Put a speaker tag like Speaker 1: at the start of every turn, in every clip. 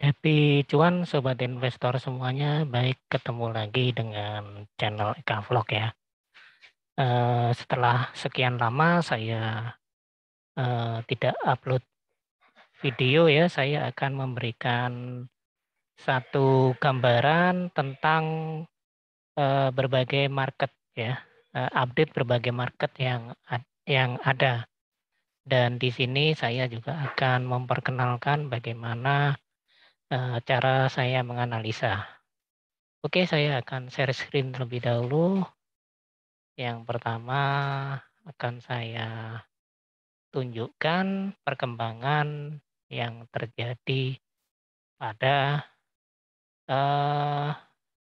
Speaker 1: Happy cuan sobat investor semuanya, baik ketemu lagi dengan channel Eka Vlog ya. Eh, setelah sekian lama saya eh, tidak upload video ya, saya akan memberikan satu gambaran tentang eh, berbagai market ya, update berbagai market yang yang ada. Dan di sini saya juga akan memperkenalkan bagaimana Eh, cara saya menganalisa. Oke, saya akan share screen terlebih dahulu. Yang pertama akan saya tunjukkan perkembangan yang terjadi pada uh,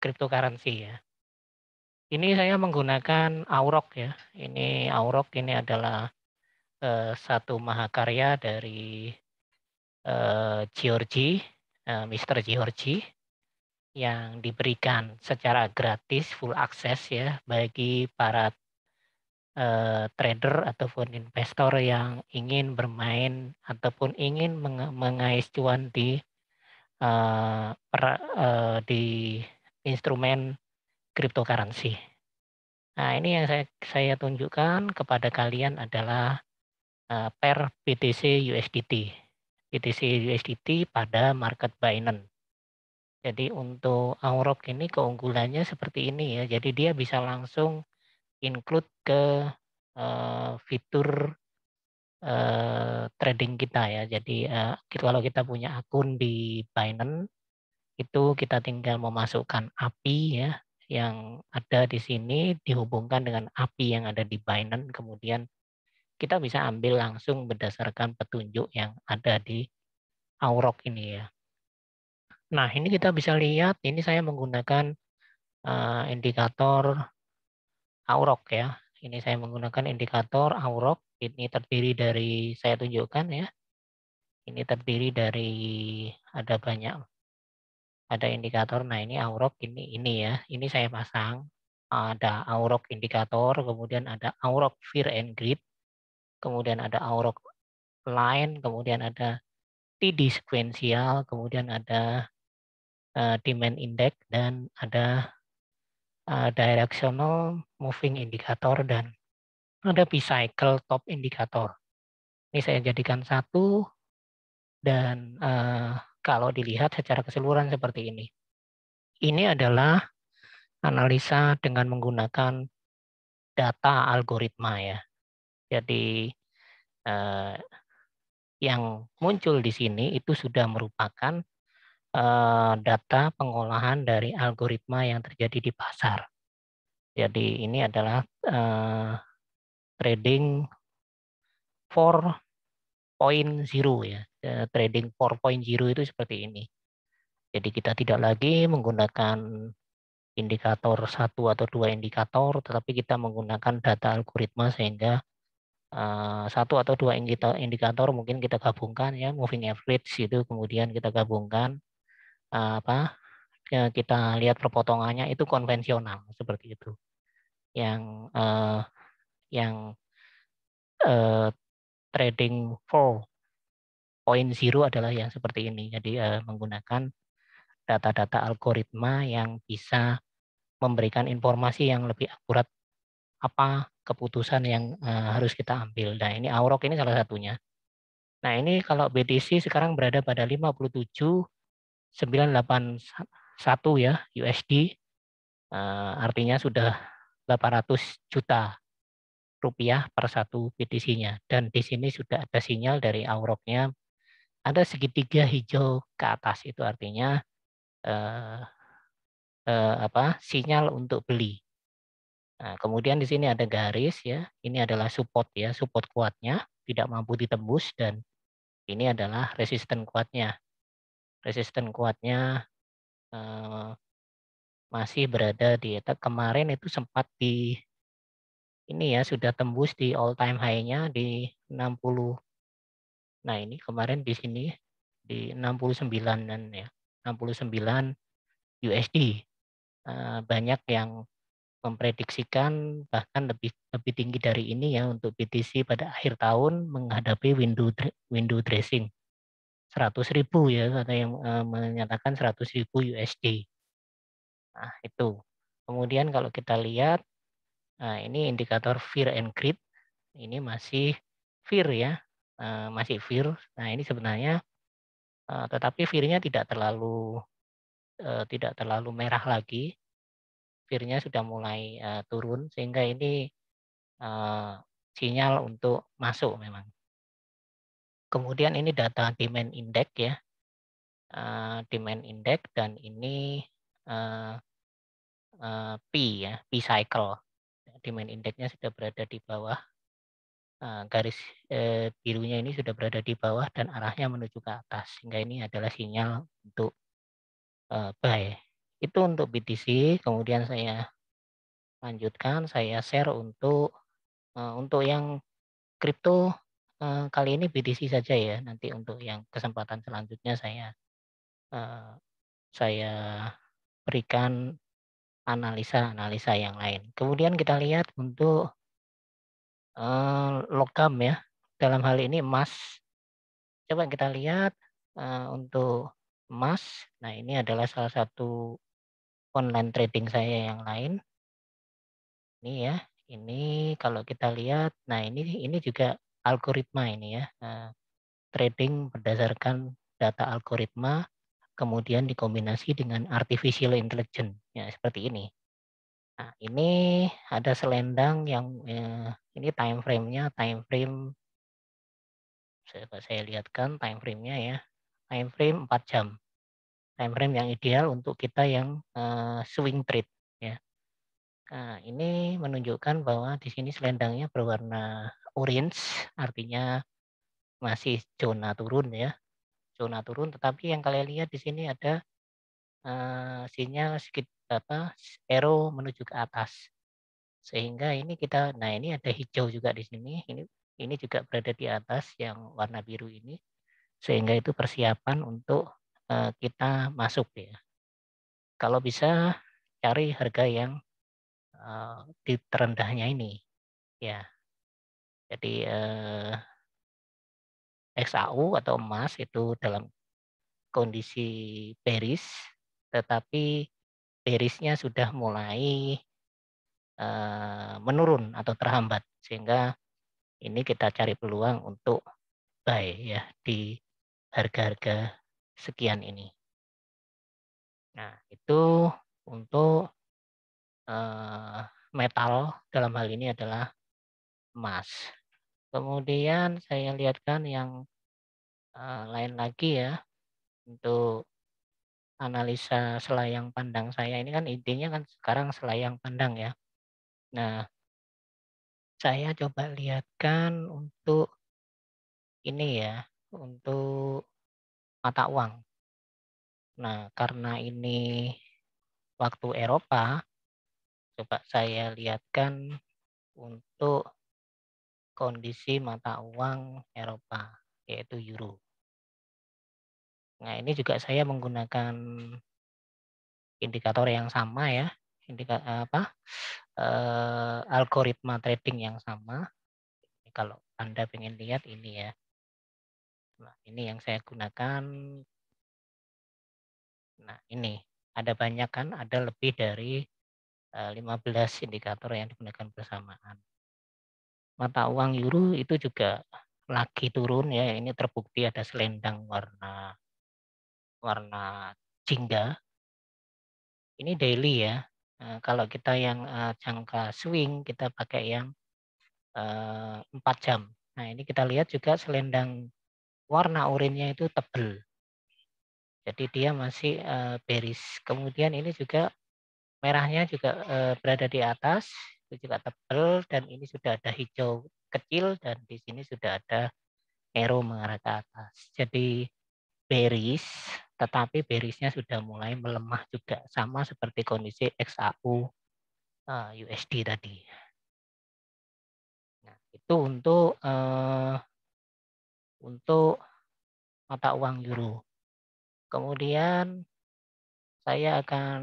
Speaker 1: cryptocurrency ya. Ini saya menggunakan Aurok ya. Ini Aurok ini adalah uh, satu mahakarya dari uh, Georgie Eh, Mr. Georgi yang diberikan secara gratis full akses ya bagi para uh, trader ataupun investor yang ingin bermain ataupun ingin meng mengais cuan di uh, per, uh, di instrumen cryptocurrency. Nah, ini yang saya saya tunjukkan kepada kalian adalah uh, per BTC USDT. BTC USDT pada market Binance. Jadi untuk Aurok ini keunggulannya seperti ini ya. Jadi dia bisa langsung include ke uh, fitur uh, trading kita ya. Jadi uh, kalau kita punya akun di Binance itu kita tinggal memasukkan API ya yang ada di sini dihubungkan dengan API yang ada di Binance kemudian kita bisa ambil langsung berdasarkan petunjuk yang ada di Aurok ini ya. Nah, ini kita bisa lihat, ini saya menggunakan uh, indikator Aurok ya. Ini saya menggunakan indikator Aurok, ini terdiri dari, saya tunjukkan ya. Ini terdiri dari, ada banyak, ada indikator, nah ini Aurok, ini, ini ya. Ini saya pasang, ada Aurok indikator, kemudian ada Aurok Fear and Greed, kemudian ada aurok line, kemudian ada TD sekuensial, kemudian ada uh, demand index dan ada uh, directional moving indicator dan ada p-cycle top indicator. Ini saya jadikan satu dan uh, kalau dilihat secara keseluruhan seperti ini. Ini adalah analisa dengan menggunakan data algoritma ya. Jadi eh, yang muncul di sini itu sudah merupakan eh, data pengolahan dari algoritma yang terjadi di pasar. Jadi ini adalah eh, trading 4.0 ya. Eh, trading 4.0 itu seperti ini. Jadi kita tidak lagi menggunakan indikator satu atau dua indikator, tetapi kita menggunakan data algoritma sehingga Eh, satu atau dua indikator, mungkin kita gabungkan ya moving average itu kemudian kita gabungkan eh, apa ya, kita lihat perpotongannya itu konvensional seperti itu yang uh, yang uh, trading 4.0 adalah yang seperti ini jadi uh, menggunakan data-data algoritma yang bisa memberikan informasi yang lebih akurat apa keputusan yang uh, harus kita ambil. Nah, ini Aurok ini salah satunya. Nah, ini kalau BTC sekarang berada pada 57.981 ya USD. Uh, eh, artinya sudah 800 juta rupiah per satu BTC-nya. Dan di sini sudah ada sinyal dari Auroknya ada segitiga hijau ke atas itu artinya uh, uh, apa sinyal untuk beli. Nah, kemudian di sini ada garis ya. Ini adalah support ya, support kuatnya tidak mampu ditembus dan ini adalah resisten kuatnya. Resisten kuatnya eh, masih berada di kemarin itu sempat di ini ya sudah tembus di all time high-nya di 60. Nah, ini kemarin di sini di 69 dan ya 69 USD. Eh, banyak yang memprediksikan bahkan lebih lebih tinggi dari ini ya untuk BTC pada akhir tahun menghadapi window window dressing 100 ribu ya ada yang uh, menyatakan 100 ribu USD nah itu kemudian kalau kita lihat nah ini indikator fear and greed ini masih fear ya uh, masih fear nah ini sebenarnya uh, tetapi fearnya tidak terlalu tidak terlalu merah lagi birnya sudah mulai uh, turun sehingga ini uh, sinyal untuk masuk memang. Kemudian ini data demand index ya. Uh, demand index dan ini uh, uh, P ya, P cycle. Demand indexnya sudah berada di bawah garis birunya ini sudah berada di bawah dan arahnya menuju ke atas sehingga ini adalah sinyal untuk buy itu untuk BTC, kemudian saya lanjutkan, saya share untuk uh, untuk yang kripto uh, kali ini BTC saja ya. Nanti untuk yang kesempatan selanjutnya saya uh, saya berikan analisa-analisa yang lain. Kemudian kita lihat untuk uh, logam ya. Dalam hal ini emas. Coba kita lihat uh, untuk emas. Nah, ini adalah salah satu online trading saya yang lain. Ini ya, ini kalau kita lihat, nah ini ini juga algoritma ini ya. Nah, trading berdasarkan data algoritma kemudian dikombinasi dengan artificial intelligence ya seperti ini. Nah, ini ada selendang yang eh, ini time frame-nya time frame saya, saya lihatkan time frame-nya ya. Time frame 4 jam time frame yang ideal untuk kita yang eh, swing trade ya. Nah, ini menunjukkan bahwa di sini selendangnya berwarna orange artinya masih zona turun ya. Zona turun tetapi yang kalian lihat di sini ada uh, sinyal sedikit apa arrow menuju ke atas. Sehingga ini kita nah ini ada hijau juga di sini. Ini ini juga berada di atas yang warna biru ini. Sehingga itu persiapan untuk Eh, kita masuk ya. Kalau bisa cari harga yang uh, di terendahnya ini ya. Jadi uh, eh, XAU atau emas itu dalam kondisi bearish tetapi bearishnya sudah mulai uh, menurun atau terhambat sehingga ini kita cari peluang untuk buy ya di harga-harga sekian ini. Nah, itu untuk uh, metal dalam hal ini adalah emas. Kemudian saya lihatkan yang uh, lain lagi ya untuk analisa selayang pandang saya ini kan intinya kan sekarang selayang pandang ya. Nah, saya coba lihatkan untuk ini ya, untuk mata uang. Nah, karena ini waktu Eropa, coba saya lihatkan untuk kondisi mata uang Eropa, yaitu euro. Nah, ini juga saya menggunakan indikator yang sama ya, indikator apa eh, algoritma trading yang sama. kalau Anda ingin lihat ini ya. Nah, ini yang saya gunakan. Nah, ini ada banyak kan, ada lebih dari 15 eh, indikator yang digunakan bersamaan. Mata uang euro itu juga lagi turun ya, ini terbukti ada selendang warna warna jingga. Ini daily ya. Eh, kalau kita yang eh, jangka swing kita pakai yang 4 jam. Nah, ini kita lihat juga selendang warna urinnya itu tebal. Jadi dia masih uh, eh, beris. Kemudian ini juga merahnya juga uh, berada di atas, itu juga tebal dan ini sudah ada hijau kecil dan di sini sudah ada hero mengarah ke atas. Jadi beris, tetapi berisnya sudah mulai melemah juga sama seperti kondisi XAU uh, eh, USD tadi. Nah, itu untuk uh, untuk mata uang euro. Kemudian saya akan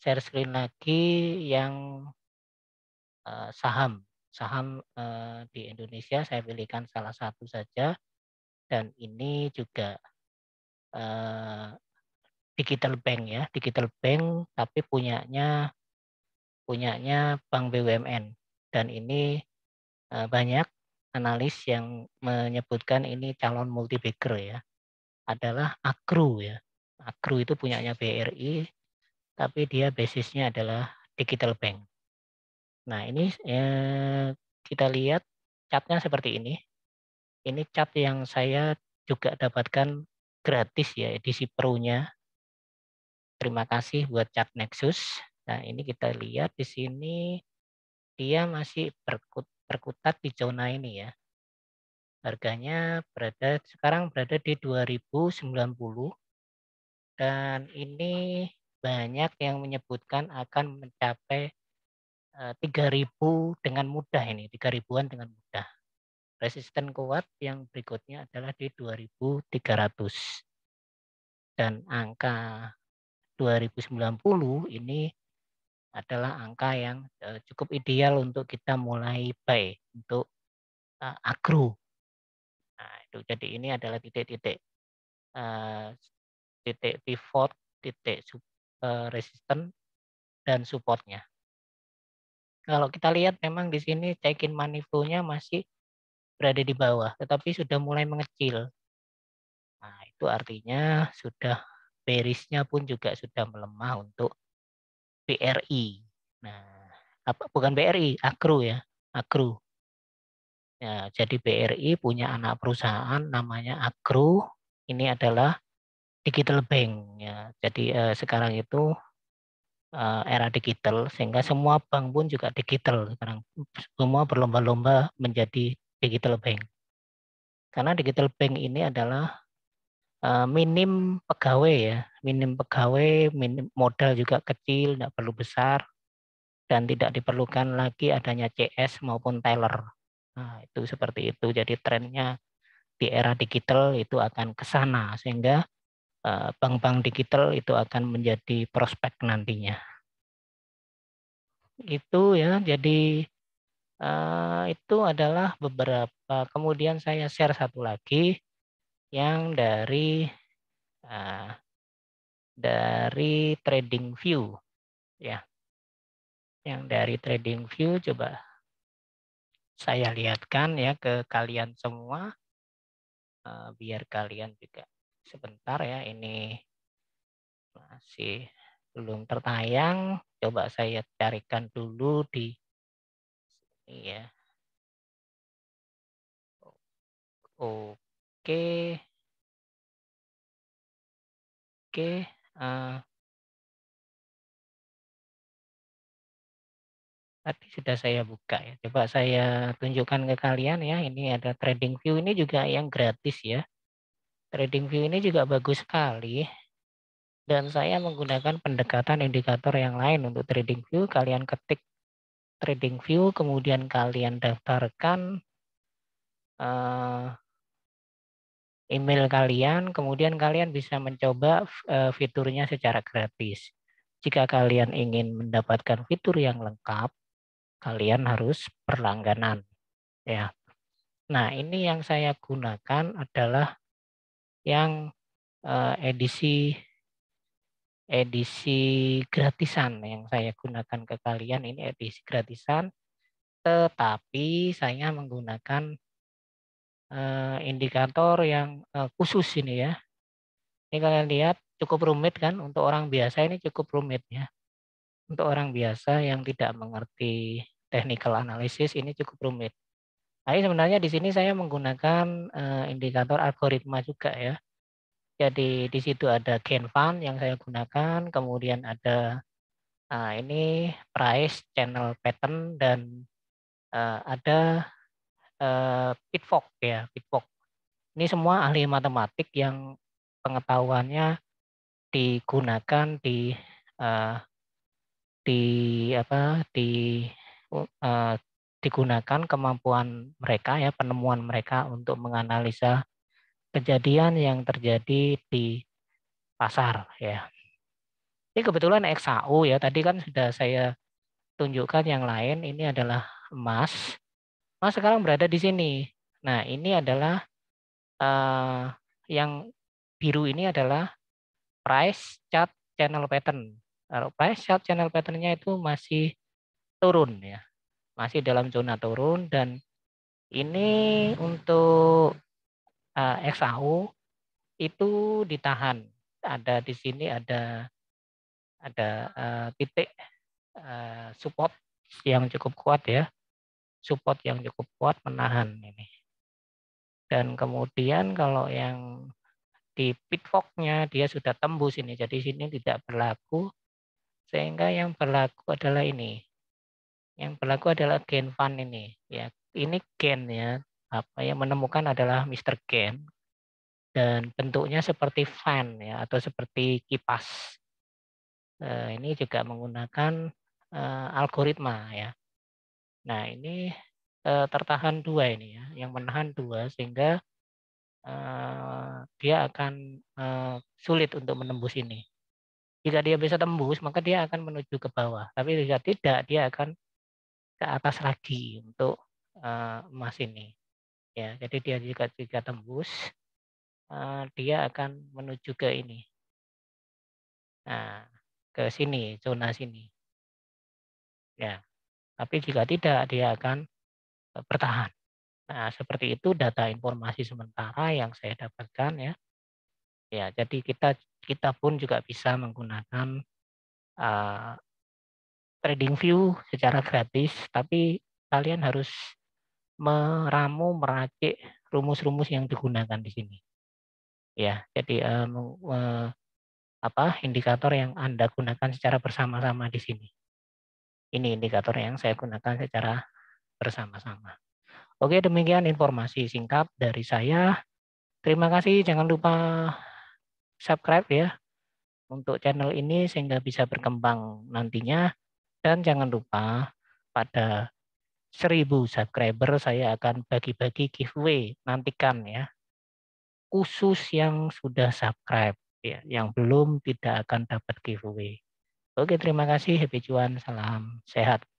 Speaker 1: share screen lagi yang eh, saham. Saham eh, di Indonesia saya pilihkan salah satu saja dan ini juga eh, digital bank ya, digital bank tapi punyanya punyanya Bank BUMN dan ini banyak analis yang menyebutkan ini calon multi backer ya adalah Akru ya. Akru itu punyanya BRI tapi dia basisnya adalah digital bank. Nah, ini eh, kita lihat catnya seperti ini. Ini cat yang saya juga dapatkan gratis ya edisi pro-nya. Terima kasih buat cat Nexus. Nah, ini kita lihat di sini dia masih berkut terkutat di zona ini ya. Harganya berada sekarang berada di 2090 dan ini banyak yang menyebutkan akan mencapai 3000 eh, dengan mudah ini, 3000-an dengan mudah. Resisten kuat yang berikutnya adalah di 2300. Dan angka 2090 ini adalah angka yang eh, cukup ideal untuk kita mulai buy untuk eh, agro. Nah, itu jadi ini adalah titik-titik eh, titik pivot, titik resisten dan supportnya. Kalau kita lihat memang di sini check-in money nya masih berada di bawah, tetapi sudah mulai mengecil. Nah, itu artinya sudah bearish pun juga sudah melemah untuk BRI. Nah, apa bukan BRI, Akru ya, Akru. Ya, jadi BRI punya anak perusahaan namanya Akru. Ini adalah digital bank ya. Jadi eh, sekarang itu eh, era digital sehingga semua bank pun juga digital sekarang. Semua berlomba-lomba menjadi digital bank. Karena digital bank ini adalah Eh, minim pegawai ya, minim pegawai, minim modal juga kecil, tidak perlu besar, dan tidak diperlukan lagi adanya CS maupun teller. Nah, itu seperti itu. Jadi trennya di era digital itu akan ke sana sehingga eh, bank-bank digital itu akan menjadi prospek nantinya. Itu ya. Jadi eh, itu adalah beberapa. Kemudian saya share satu lagi yang dari uh, dari trading view ya yang dari trading view coba saya lihatkan ya ke kalian semua uh, biar kalian juga sebentar ya ini masih belum tertayang coba saya carikan dulu di sini ya oh Oke. Oke. Eh. tadi sudah saya buka ya. Coba saya tunjukkan ke kalian ya. Ini ada trading view ini juga yang gratis ya. Trading view ini juga bagus sekali. Dan saya menggunakan pendekatan indikator yang lain untuk trading view. Kalian ketik trading view, kemudian kalian daftarkan uh, email kalian, kemudian kalian bisa mencoba eh, fiturnya secara gratis. Jika kalian ingin mendapatkan fitur yang lengkap, kalian harus berlangganan. Ya. Nah, ini yang saya gunakan adalah yang eh, edisi edisi gratisan yang saya gunakan ke kalian ini edisi gratisan tetapi saya menggunakan uh, indikator yang uh, khusus ini ya. Ini kalian lihat cukup rumit kan untuk orang biasa ini cukup rumit ya. Untuk orang biasa yang tidak mengerti technical analysis ini cukup rumit. Tapi nah, sebenarnya di sini saya menggunakan uh, indikator algoritma juga ya. Jadi di situ ada gain fund yang saya gunakan, kemudian ada uh, ini price, channel pattern dan uh, ada Eh, pitfog ya Pitfok. Ini semua ahli matematik yang pengetahuannya digunakan di uh, di apa di uh, digunakan kemampuan mereka ya penemuan mereka untuk menganalisa kejadian yang terjadi di pasar ya. Ini kebetulan XAU ya tadi kan sudah saya tunjukkan yang lain ini adalah emas oh sekarang berada di sini. Nah, ini adalah uh, yang biru ini adalah price chart channel pattern. Kalau price chart channel patternnya itu masih turun ya, masih dalam zona turun dan ini untuk uh, eh, XAU itu ditahan. Ada di sini ada ada uh, titik uh, support yang cukup kuat ya support yang cukup kuat menahan ini. Dan kemudian kalau yang di pitfoknya dia sudah tembus ini, jadi sini tidak berlaku. Sehingga yang berlaku adalah ini. Yang berlaku adalah gain fun ini. Ya, ini gain ya. Apa yang menemukan adalah Mr. Gain dan bentuknya seperti fan ya atau seperti kipas. Eh, ini juga menggunakan eh, algoritma ya Nah, ini eh, tertahan dua ini ya, yang menahan dua sehingga eh, dia akan eh, sulit untuk menembus ini. Jika dia bisa tembus, maka dia akan menuju ke bawah. Tapi jika tidak, dia akan ke atas lagi untuk eh, emas ini. Ya, jadi dia jika jika tembus, eh, dia akan menuju ke ini. Nah, ke sini, zona sini. Ya. Tapi jika tidak, dia akan e, bertahan. Nah, seperti itu data informasi sementara yang saya dapatkan ya. Ya, jadi kita kita pun juga bisa menggunakan uh, trading view secara gratis, tapi kalian harus meramu meracik rumus-rumus yang digunakan di sini. Ya, jadi uh, uh, apa indikator yang Anda gunakan secara bersama-sama di sini. Ini indikator yang saya gunakan secara bersama-sama. Oke, demikian informasi singkat dari saya. Terima kasih. Jangan lupa subscribe ya untuk channel ini sehingga bisa berkembang nantinya. Dan jangan lupa pada 1000 subscriber saya akan bagi-bagi giveaway. Nantikan ya. Khusus yang sudah subscribe ya, yang belum tidak akan dapat giveaway. Oke, terima kasih. Happy cuan. Salam sehat.